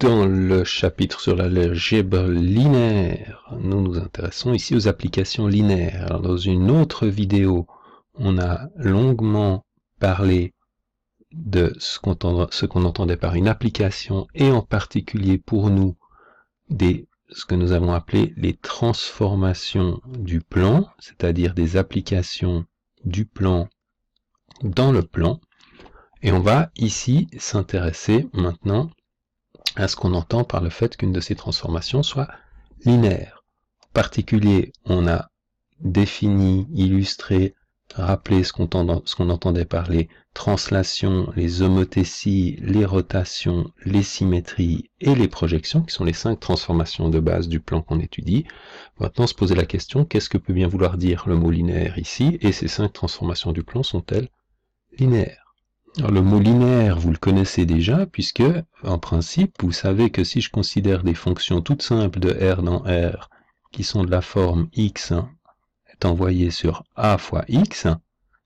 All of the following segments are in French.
Dans le chapitre sur l'algèbre linéaire, nous nous intéressons ici aux applications linéaires. Alors, dans une autre vidéo, on a longuement parlé de ce qu'on entendait par une application, et en particulier pour nous, des, ce que nous avons appelé les transformations du plan, c'est-à-dire des applications du plan dans le plan. Et on va ici s'intéresser maintenant à ce qu'on entend par le fait qu'une de ces transformations soit linéaire. En particulier, on a défini, illustré, rappelé ce qu'on entendait par les translations, les homothéties, les rotations, les symétries et les projections, qui sont les cinq transformations de base du plan qu'on étudie. Maintenant, se poser la question, qu'est-ce que peut bien vouloir dire le mot linéaire ici Et ces cinq transformations du plan sont-elles linéaires le mot linéaire, vous le connaissez déjà, puisque, en principe, vous savez que si je considère des fonctions toutes simples de R dans R, qui sont de la forme x est envoyé sur a fois x,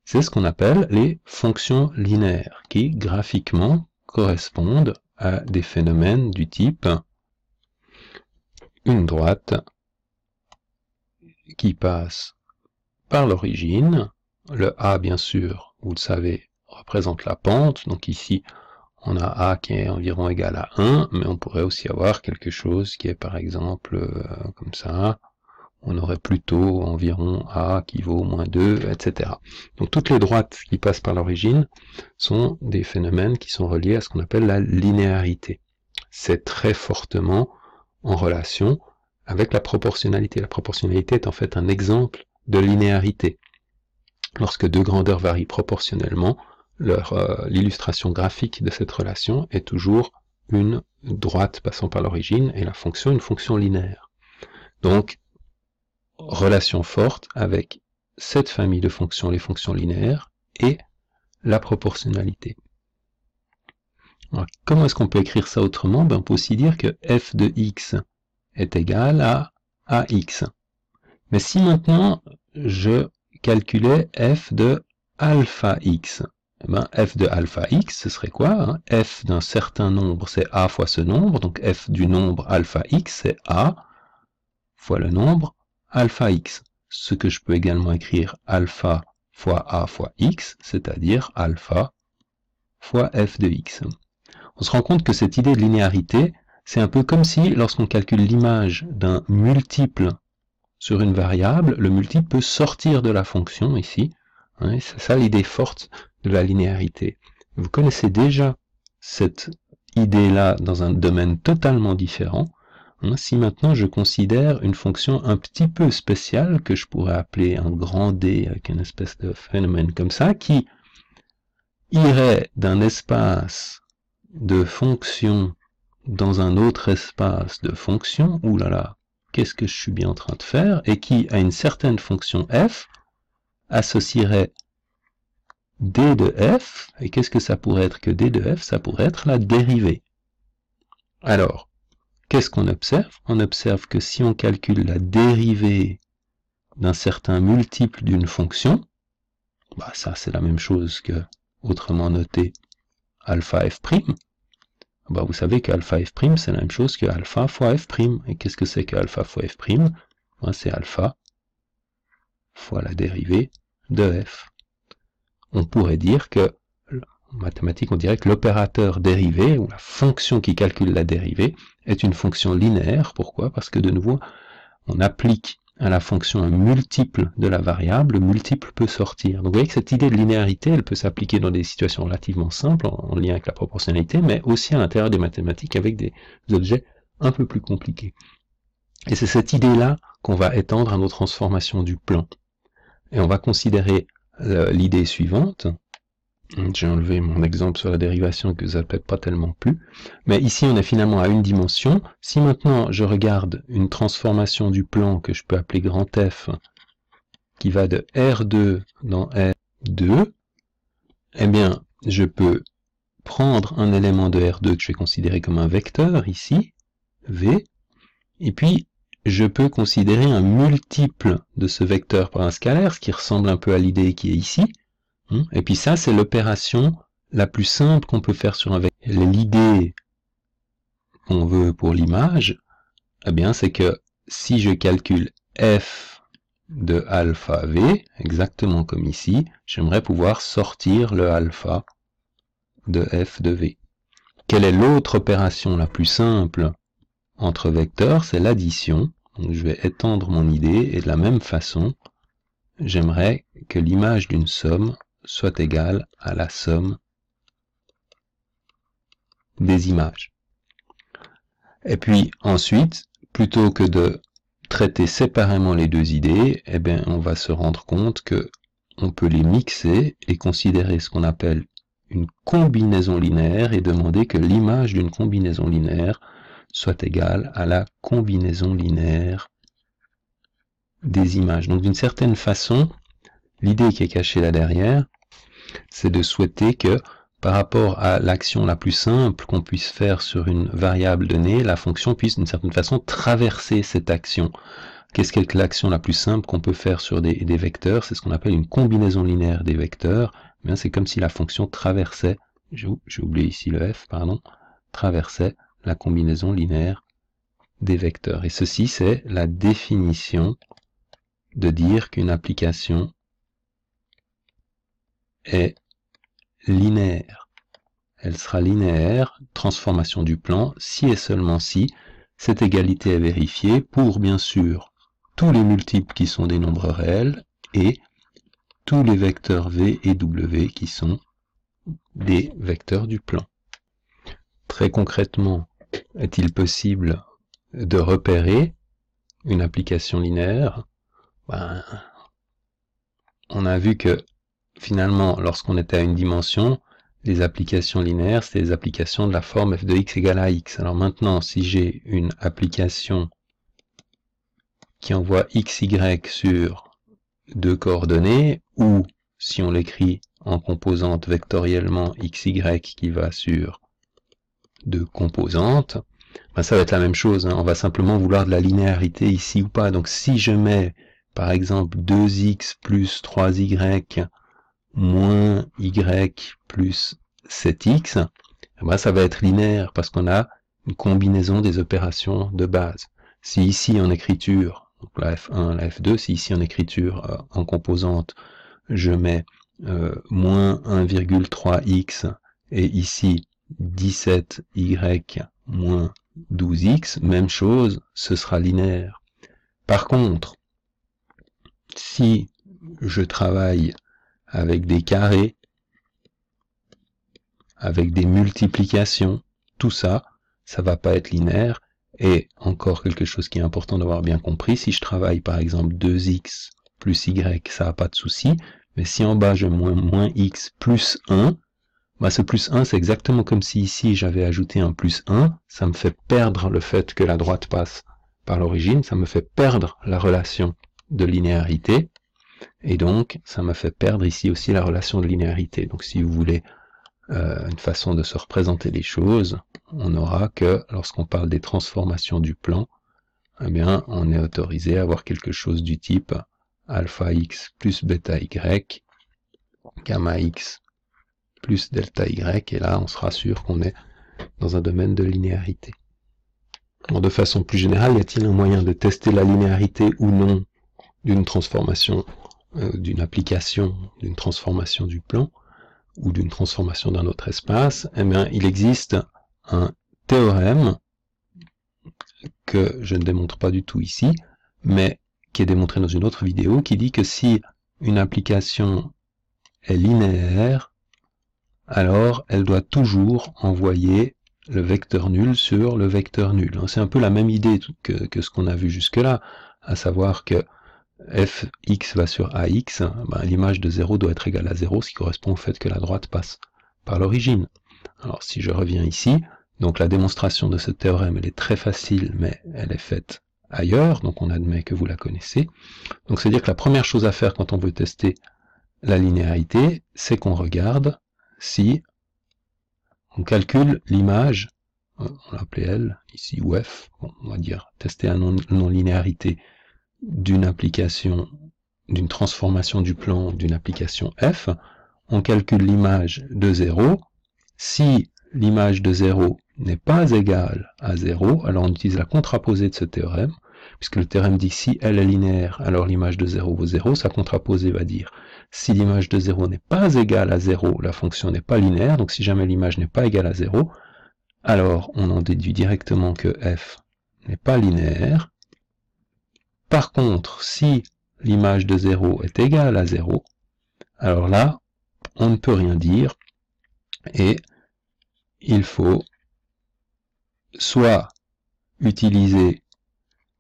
c'est ce qu'on appelle les fonctions linéaires, qui graphiquement correspondent à des phénomènes du type une droite qui passe par l'origine, le a bien sûr, vous le savez, représente la pente. Donc ici, on a A qui est environ égal à 1, mais on pourrait aussi avoir quelque chose qui est par exemple euh, comme ça. On aurait plutôt environ A qui vaut moins 2, etc. Donc toutes les droites qui passent par l'origine sont des phénomènes qui sont reliés à ce qu'on appelle la linéarité. C'est très fortement en relation avec la proportionnalité. La proportionnalité est en fait un exemple de linéarité. Lorsque deux grandeurs varient proportionnellement, euh, l'illustration graphique de cette relation est toujours une droite passant par l'origine et la fonction une fonction linéaire. Donc, relation forte avec cette famille de fonctions, les fonctions linéaires, et la proportionnalité. comment est-ce qu'on peut écrire ça autrement ben, On peut aussi dire que f de x est égal à ax. Mais si maintenant je calculais f de alpha x, eh ben, f de alpha x, ce serait quoi hein f d'un certain nombre, c'est a fois ce nombre, donc f du nombre alpha x, c'est a fois le nombre alpha x. Ce que je peux également écrire alpha fois a fois x, c'est-à-dire alpha fois f de x. On se rend compte que cette idée de linéarité, c'est un peu comme si, lorsqu'on calcule l'image d'un multiple sur une variable, le multiple peut sortir de la fonction ici. Hein, c'est ça l'idée forte de la linéarité. Vous connaissez déjà cette idée-là dans un domaine totalement différent. Hein, si maintenant je considère une fonction un petit peu spéciale que je pourrais appeler un grand D avec une espèce de phénomène comme ça, qui irait d'un espace de fonction dans un autre espace de fonction, oulala, là là, qu'est-ce que je suis bien en train de faire, et qui, à une certaine fonction f, associerait d de f, et qu'est-ce que ça pourrait être que d de f Ça pourrait être la dérivée. Alors, qu'est-ce qu'on observe On observe que si on calcule la dérivée d'un certain multiple d'une fonction, bah ça c'est la même chose que autrement noté alpha f', bah vous savez alpha f' c'est la même chose que alpha fois f'. Et qu'est-ce que c'est que alpha fois f'? prime bah, c'est alpha fois la dérivée de f on pourrait dire que, en mathématiques, on dirait que l'opérateur dérivé, ou la fonction qui calcule la dérivée, est une fonction linéaire. Pourquoi Parce que, de nouveau, on applique à la fonction un multiple de la variable, le multiple peut sortir. Donc vous voyez que cette idée de linéarité, elle peut s'appliquer dans des situations relativement simples, en, lien avec la proportionnalité, mais aussi à l'intérieur des mathématiques avec des objets un peu plus compliqués. Et c'est cette idée-là qu'on va étendre à nos transformations du plan. Et on va considérer euh, l'idée suivante. Hein, j'ai enlevé mon exemple sur la dérivation que ça ne pas tellement plus. Mais ici, on est finalement à une dimension. Si maintenant je regarde une transformation du plan que je peux appeler grand F, qui va de R2 dans R2, eh bien, je peux prendre un élément de R2 que je vais considérer comme un vecteur ici, V, et puis je peux considérer un multiple de ce vecteur par un scalaire, ce qui ressemble un peu à l'idée qui est ici. Hein. Et puis ça, c'est l'opération la plus simple qu'on peut faire sur un vecteur. L'idée qu'on veut pour l'image, eh bien, c'est que si je calcule f de alpha v, exactement comme ici, j'aimerais pouvoir sortir le alpha de f de v. Quelle est l'autre opération la plus simple entre vecteurs, c'est l'addition. je vais étendre mon idée et de la même façon, j'aimerais que l'image d'une somme soit égale à la somme des images. Et puis ensuite, plutôt que de traiter séparément les deux idées, eh bien, on va se rendre compte que on peut les mixer et considérer ce qu'on appelle une combinaison linéaire et demander que l'image d'une combinaison linéaire soit égale à la combinaison linéaire des images. Donc d'une certaine façon, l'idée qui est cachée là derrière, c'est de souhaiter que par rapport à l'action la plus simple qu'on puisse faire sur une variable donnée, la fonction puisse d'une certaine façon traverser cette action. Qu'est-ce qu'est l'action la plus simple qu'on peut faire sur des, vecteurs C'est ce qu'on appelle une combinaison linéaire des vecteurs. Eh c'est comme si la fonction traversait, j'ai oublié ici le f, pardon, traversait la combinaison linéaire des vecteurs. Et ceci, c'est la définition de dire qu'une application est linéaire. Elle sera linéaire, transformation du plan, si et seulement si cette égalité est vérifiée pour, bien sûr, tous les multiples qui sont des nombres réels et tous les vecteurs V et W qui sont des vecteurs du plan. Très concrètement, est-il possible de repérer une application linéaire ben, On a vu que finalement, lorsqu'on était à une dimension, les applications linéaires, c'est les applications de la forme f de x égale à x. Alors maintenant, si j'ai une application qui envoie x, y sur deux coordonnées, ou si on l'écrit en composante vectoriellement x, y qui va sur de composantes, ben, ça va être la même chose. Hein. On va simplement vouloir de la linéarité ici ou pas. Donc si je mets, par exemple, 2x plus 3y moins y plus 7x, eh ben, ça va être linéaire parce qu'on a une combinaison des opérations de base. Si ici en écriture, donc la F1, la F2, si ici en écriture euh, en composante, je mets euh, moins 1,3x et ici 17y moins 12x, même chose, ce sera linéaire. Par contre, si je travaille avec des carrés, avec des multiplications, tout ça, ça va pas être linéaire. Et encore quelque chose qui est important d'avoir bien compris, si je travaille par exemple 2x plus y, ça n'a pas de souci, mais si en bas j'ai moins moins x plus 1, bah, ce plus 1, c'est exactement comme si ici j'avais ajouté un plus 1, ça me fait perdre le fait que la droite passe par l'origine, ça me fait perdre la relation de linéarité, et donc ça me fait perdre ici aussi la relation de linéarité. Donc si vous voulez euh, une façon de se représenter les choses, on aura que lorsqu'on parle des transformations du plan, eh bien on est autorisé à avoir quelque chose du type alpha x plus bêta y, gamma x plus delta y, et là on sera sûr qu'on est dans un domaine de linéarité. de façon plus générale, y a-t-il un moyen de tester la linéarité ou non d'une transformation, euh, d'une application, d'une transformation du plan ou d'une transformation d'un autre espace Eh bien, il existe un théorème que je ne démontre pas du tout ici, mais qui est démontré dans une autre vidéo, qui dit que si une application est linéaire, alors elle doit toujours envoyer le vecteur nul sur le vecteur nul. C'est un peu la même idée que, ce qu'on a vu jusque-là, à savoir que fx va sur ax, ben, l'image de 0 doit être égale à 0, ce qui correspond au fait que la droite passe par l'origine. Alors si je reviens ici, donc la démonstration de ce théorème, elle est très facile, mais elle est faite ailleurs, donc on admet que vous la connaissez. Donc c'est-à-dire que la première chose à faire quand on veut tester la linéarité, c'est qu'on regarde si on calcule l'image, hein, on appelée L, ici, ou F, on va dire, tester la non-linéarité d'une application, d'une transformation du plan d'une application F, on calcule l'image de 0. Si l'image de 0 n'est pas égale à 0, alors on utilise la contraposée de ce théorème, puisque le théorème dit si L est linéaire, alors l'image de 0 vaut 0, sa contraposée va dire si l'image de 0 n'est pas égale à 0, la fonction n'est pas linéaire, donc si jamais l'image n'est pas égale à 0, alors on en déduit directement que f n'est pas linéaire. Par contre, si l'image de 0 est égale à 0, alors là, on ne peut rien dire, et il faut soit utiliser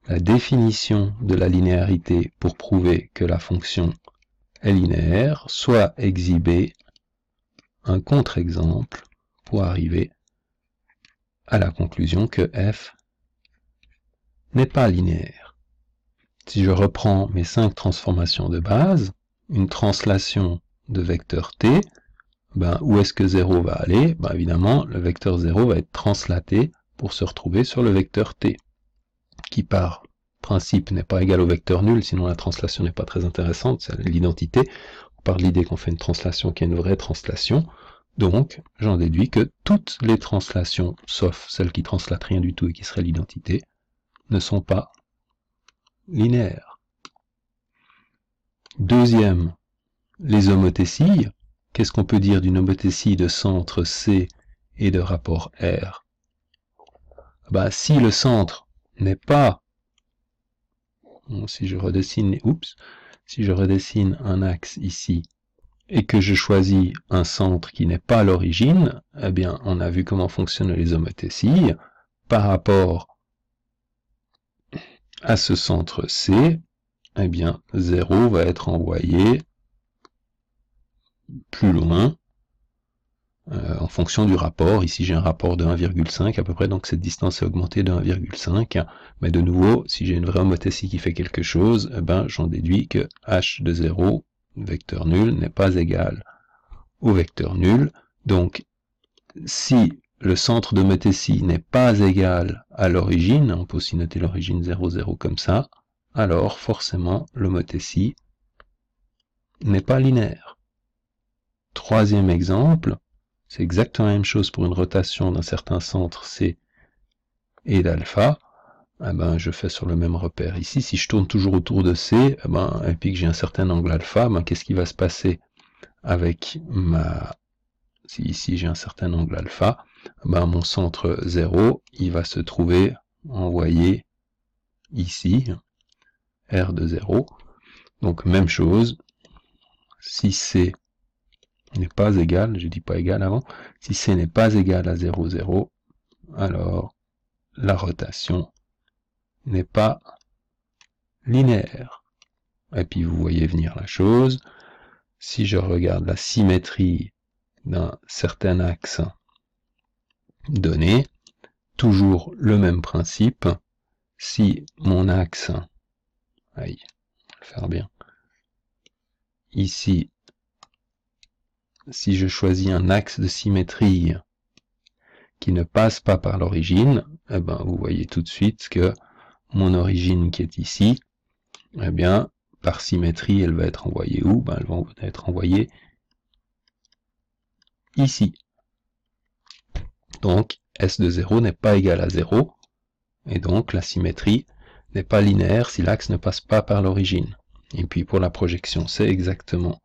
la définition de la linéarité pour prouver que la fonction est linéaire, soit exhiber un contre-exemple pour arriver à la conclusion que f n'est pas linéaire. Si je reprends mes cinq transformations de base, une translation de vecteur t, ben, où est-ce que 0 va aller ben, Évidemment, le vecteur 0 va être translaté pour se retrouver sur le vecteur t qui par principe n'est pas égal au vecteur nul, sinon la translation n'est pas très intéressante, c'est l'identité, par l'idée qu'on fait une translation qui est une vraie translation, donc j'en déduis que toutes les translations, sauf celles qui translatent rien du tout et qui seraient l'identité, ne sont pas linéaires. Deuxième, les homothéties. Qu'est-ce qu'on peut dire d'une homothétie de centre C et de rapport R Bah, Si le centre n'est pas, si je redessine, oups, si je redessine un axe ici et que je choisis un centre qui n'est pas l'origine, eh bien, on a vu comment fonctionnent les homothéties par rapport à ce centre C, eh bien, 0 va être envoyé plus loin, euh, en fonction du rapport. Ici, j'ai un rapport de 1,5 à peu près, donc cette distance est augmentée de 1,5. Mais de nouveau, si j'ai une vraie homothétie qui fait quelque chose, eh ben, j'en déduis que h de 0, vecteur nul, n'est pas égal au vecteur nul. Donc, si le centre de homothétie n'est pas égal à l'origine, on peut aussi noter l'origine 0, 0 comme ça, alors forcément l'homothétie n'est pas linéaire. Troisième exemple, c'est exactement la même chose pour une rotation d'un certain centre C et d'alpha. Ah ben, je fais sur le même repère. Ici, si je tourne toujours autour de C, eh ben, et puis que j'ai un certain angle alpha, ben, qu'est-ce qui va se passer avec ma... Si ici j'ai un certain angle alpha, ben, mon centre 0, il va se trouver envoyé ici, R de 0. Donc même chose, si C n'est pas égal, je dis pas égal avant, si c n'est pas égal à 0, 0, alors la rotation n'est pas linéaire. Et puis vous voyez venir la chose, si je regarde la symétrie d'un certain axe donné, toujours le même principe, si mon axe, aïe, faire bien, ici si je choisis un axe de symétrie qui ne passe pas par l'origine, eh ben, vous voyez tout de suite que mon origine qui est ici, eh bien, par symétrie, elle va être envoyée où ben, Elle va être envoyée ici. Donc, S de 0 n'est pas égal à 0, et donc la symétrie n'est pas linéaire si l'axe ne passe pas par l'origine. Et puis pour la projection, c'est exactement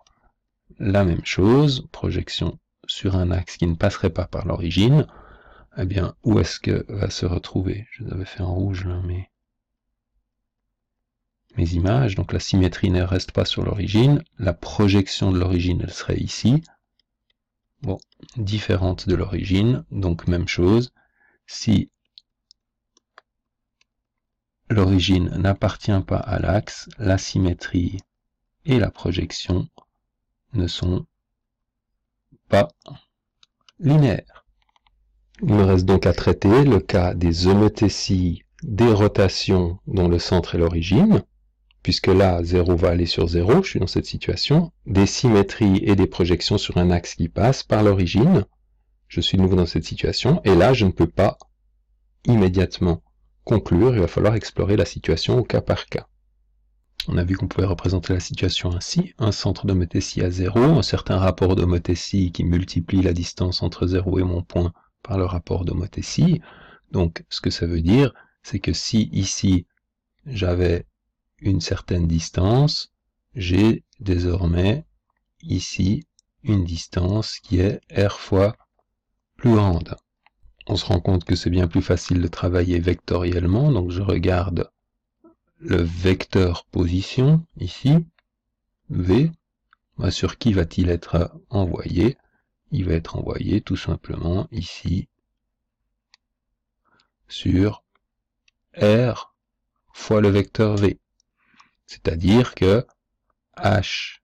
la même chose, projection sur un axe qui ne passerait pas par l'origine, eh bien, où est-ce que va se retrouver Je les avais fait en rouge, mais mes images, donc la symétrie ne reste pas sur l'origine, la projection de l'origine, elle serait ici, bon, différente de l'origine, donc même chose, si l'origine n'appartient pas à l'axe, la symétrie et la projection ne sont pas linéaires. Il me reste donc à traiter le cas des homothéties des rotations dont le centre est l'origine, puisque là, 0 va aller sur 0, je suis dans cette situation, des symétries et des projections sur un axe qui passe par l'origine, je suis de nouveau dans cette situation, et là, je ne peux pas immédiatement conclure, il va falloir explorer la situation au cas par cas. On a vu qu'on pouvait représenter la situation ainsi. Un centre d'homothétie à 0, un certain rapport d'homothétie qui multiplie la distance entre 0 et mon point par le rapport d'homothétie. Donc, ce que ça veut dire, c'est que si ici, j'avais une certaine distance, j'ai désormais ici une distance qui est r fois plus grande. On se rend compte que c'est bien plus facile de travailler vectoriellement, donc je regarde le vecteur position, ici, V, bah, sur qui va-t-il être envoyé Il va être envoyé tout simplement ici sur R fois le vecteur V. C'est-à-dire que H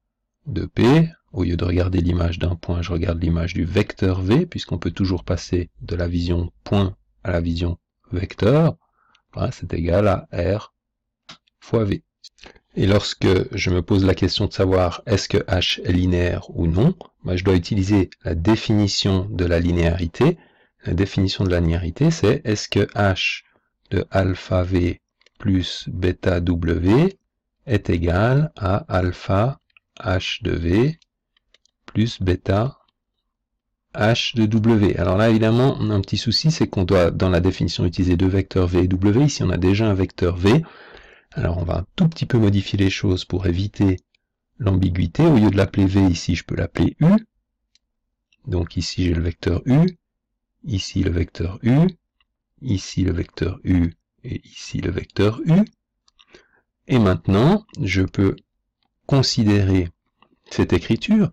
de P, au lieu de regarder l'image d'un point, je regarde l'image du vecteur V, puisqu'on peut toujours passer de la vision point à la vision vecteur, bah, c'est égal à R fois v. Et lorsque je me pose la question de savoir est-ce que h est linéaire ou non, bah, je dois utiliser la définition de la linéarité. La définition de la linéarité, c'est est-ce que h de alpha v plus bêta w est égal à alpha h de v plus bêta h de w. Alors là, évidemment, on a un petit souci, c'est qu'on doit, dans la définition, utiliser deux vecteurs v et w. Ici, on a déjà un vecteur v. Alors on va un tout petit peu modifier les choses pour éviter l'ambiguïté. Au lieu de l'appeler V ici, je peux l'appeler U. Donc ici j'ai le vecteur U, ici le vecteur U, ici le vecteur U et ici le vecteur U. Et maintenant, je peux considérer cette écriture.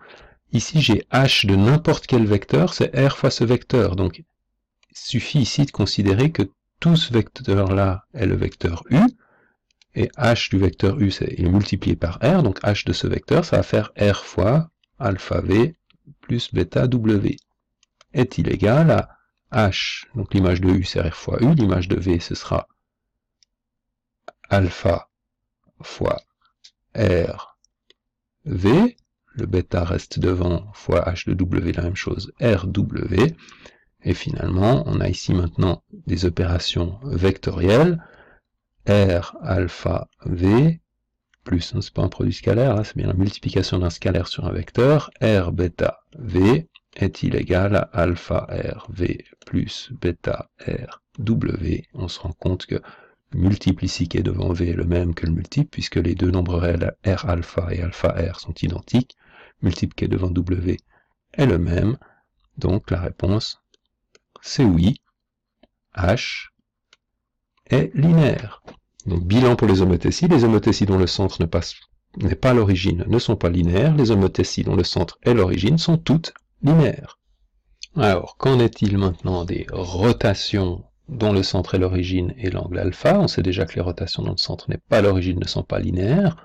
Ici, j'ai h de n'importe quel vecteur, c'est r fois ce vecteur. Donc, il suffit ici de considérer que tout ce vecteur-là est le vecteur u et h du vecteur u est, multiplié par r, donc h de ce vecteur, ça va faire r fois alpha v plus bêta w. Est-il égal à h, donc l'image de u c'est r fois u, l'image de v ce sera alpha fois r v, le bêta reste devant, fois h de w, la même chose, rw, et finalement on a ici maintenant des opérations vectorielles, R alpha V, plus, c'est pas un produit scalaire, hein, c'est bien la multiplication d'un scalaire sur un vecteur, R bêta V est-il égal à alpha R V plus bêta R W. On se rend compte que le devant V est le même que le multiple, puisque les deux nombres réels R alpha et alpha R sont identiques. Le devant W est le même. Donc la réponse, c'est oui. H est linéaire. Donc bilan pour les homothéties, les homothéties dont le centre n'est pas l'origine ne sont pas linéaires, les homothéties dont le centre est l'origine sont toutes linéaires. Alors, qu'en est-il maintenant des rotations dont le centre est l'origine et l'angle alpha On sait déjà que les rotations dont le centre n'est pas l'origine ne sont pas linéaires.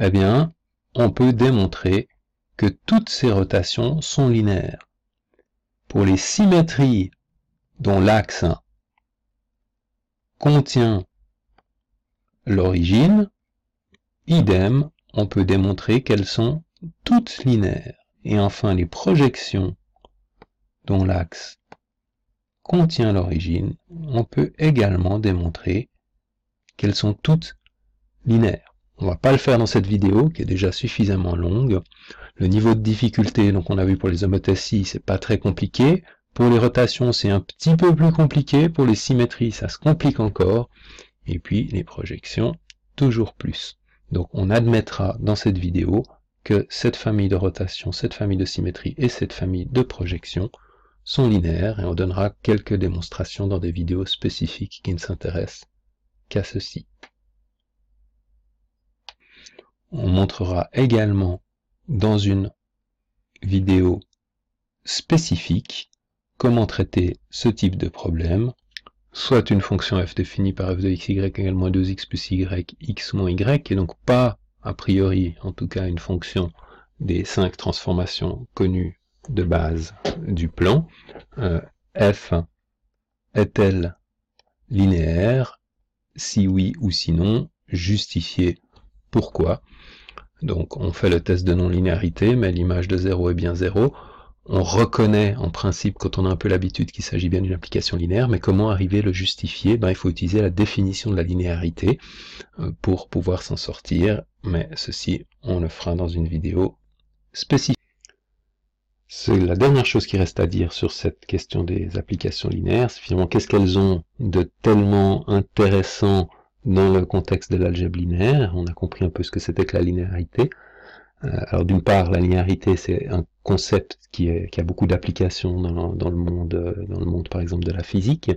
Eh bien, on peut démontrer que toutes ces rotations sont linéaires. Pour les symétries dont l'axe contient l'origine, idem, on peut démontrer qu'elles sont toutes linéaires. Et enfin, les projections dont l'axe contient l'origine, on peut également démontrer qu'elles sont toutes linéaires. On va pas le faire dans cette vidéo qui est déjà suffisamment longue. Le niveau de difficulté, donc on a vu pour les homothéties, n'est pas très compliqué. Pour les rotations, c'est un petit peu plus compliqué. Pour les symétries, ça se complique encore. Et puis les projections, toujours plus. Donc on admettra dans cette vidéo que cette famille de rotations, cette famille de symétrie et cette famille de projections sont linéaires et on donnera quelques démonstrations dans des vidéos spécifiques qui ne s'intéressent qu'à ceci. On montrera également dans une vidéo spécifique comment traiter ce type de problème, soit une fonction f définie par f de xy égale moins 2x plus y, x moins y, et donc pas, a priori, en tout cas, une fonction des cinq transformations connues de base du plan. Euh, f est-elle linéaire Si oui ou sinon, justifier pourquoi. Donc on fait le test de non-linéarité, mais l'image de 0 est bien 0 on reconnaît en principe, quand on a un peu l'habitude, qu'il s'agit bien d'une application linéaire, mais comment arriver à le justifier ben, Il faut utiliser la définition de la linéarité euh, pour pouvoir s'en sortir, mais ceci, on le fera dans une vidéo spécifique. C'est la dernière chose qui reste à dire sur cette question des applications linéaires, c'est finalement qu'est-ce qu'elles ont de tellement intéressant dans le contexte de l'algèbre linéaire, on a compris un peu ce que c'était que la linéarité, euh, alors d'une part, la linéarité, c'est un concept qui, a beaucoup d'applications dans, le monde, euh, dans le monde par exemple de la physique,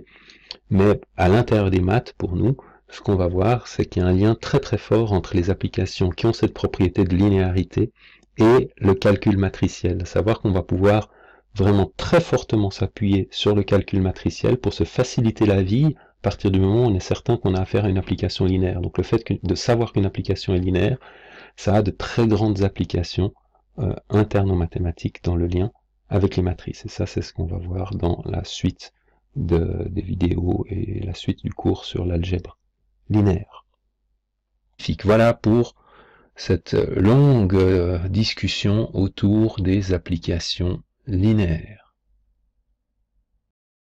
mais à l'intérieur des maths, pour nous, ce qu'on va voir, c'est qu'il y a un lien très très fort entre les applications qui ont cette propriété de linéarité et le calcul matriciel, savoir qu'on va pouvoir vraiment très fortement s'appuyer sur le calcul matriciel pour se faciliter la vie à partir du moment où on est certain qu'on a affaire à une application linéaire. Donc le fait de savoir qu'une application est linéaire, ça a de très grandes applications euh, internes en mathématiques dans le lien avec les matrices. Et ça, c'est ce qu'on va voir dans la suite des vidéos et la suite du cours sur l'algèbre linéaire. Voilà pour cette euh, longue euh, discussion autour des applications linéaires.